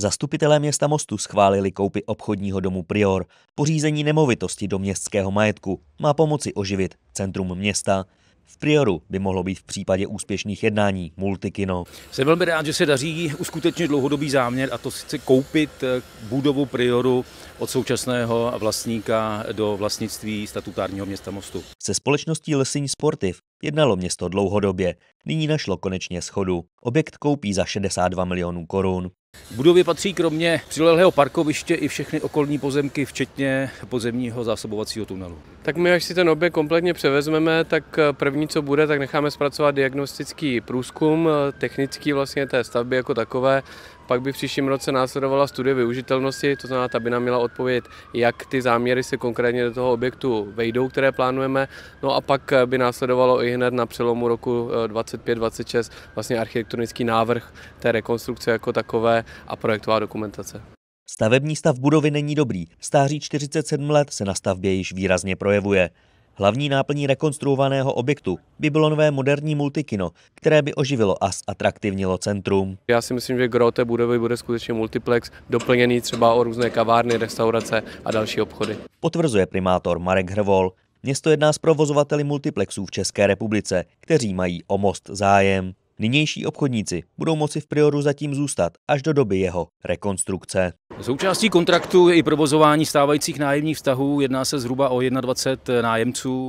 Zastupitelé města Mostu schválili koupy obchodního domu Prior. Pořízení nemovitosti do městského majetku má pomoci oživit centrum města. V Prioru by mohlo být v případě úspěšných jednání multikino. Jsem velmi rád, že se daří uskutečnit dlouhodobý záměr a to sice koupit eh, budovu Prioru od současného vlastníka do vlastnictví statutárního města Mostu. Se společností Lesin Sportiv jednalo město dlouhodobě. Nyní našlo konečně schodu. Objekt koupí za 62 milionů korun budově patří kromě přilehlého parkoviště i všechny okolní pozemky, včetně podzemního zásobovacího tunelu. Tak my, až si ten objekt kompletně převezmeme, tak eh, první, co bude, tak necháme zpracovat diagnostický průzkum, eh, technický vlastně té stavby jako takové. Pak by v příštím roce následovala studie využitelnosti, to znamená, ta by nám měla odpovědět, jak ty záměry se konkrétně do toho objektu vejdou, které plánujeme. No a pak eh, by následovalo i hned na přelomu roku 25-26 vlastně architektonický návrh té rekonstrukce jako takové a projektová dokumentace. Stavební stav budovy není dobrý. Stáří 47 let se na stavbě již výrazně projevuje. Hlavní náplní rekonstruovaného objektu by bylo nové moderní multikino, které by oživilo a zatraktivnilo centrum. Já si myslím, že gro té budovy bude skutečně multiplex, doplněný třeba o různé kavárny, restaurace a další obchody. Potvrzuje primátor Marek Hrvol. Město jedná s provozovateli multiplexů v České republice, kteří mají o most zájem. Nynější obchodníci budou moci v Prioru zatím zůstat až do doby jeho rekonstrukce. Součástí kontraktu je i provozování stávajících nájemních vztahů. Jedná se zhruba o 21 nájemců.